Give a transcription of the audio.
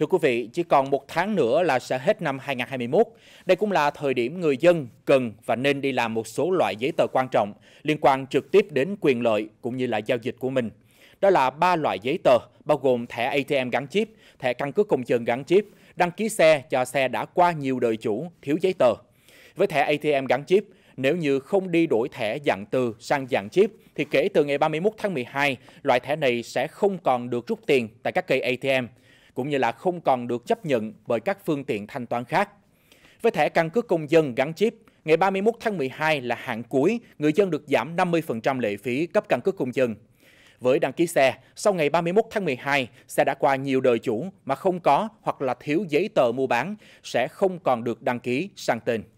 Thưa quý vị, chỉ còn một tháng nữa là sẽ hết năm 2021. Đây cũng là thời điểm người dân cần và nên đi làm một số loại giấy tờ quan trọng liên quan trực tiếp đến quyền lợi cũng như là giao dịch của mình. Đó là ba loại giấy tờ bao gồm thẻ ATM gắn chip, thẻ căn cước công dân gắn chip, đăng ký xe cho xe đã qua nhiều đời chủ thiếu giấy tờ. Với thẻ ATM gắn chip, nếu như không đi đổi thẻ dạng từ sang dạng chip thì kể từ ngày 31 tháng 12, loại thẻ này sẽ không còn được rút tiền tại các cây ATM cũng như là không còn được chấp nhận bởi các phương tiện thanh toán khác. Với thẻ căn cước công dân gắn chip, ngày 31 tháng 12 là hạn cuối, người dân được giảm 50% lệ phí cấp căn cước công dân. Với đăng ký xe, sau ngày 31 tháng 12, xe đã qua nhiều đời chủ mà không có hoặc là thiếu giấy tờ mua bán sẽ không còn được đăng ký sang tên.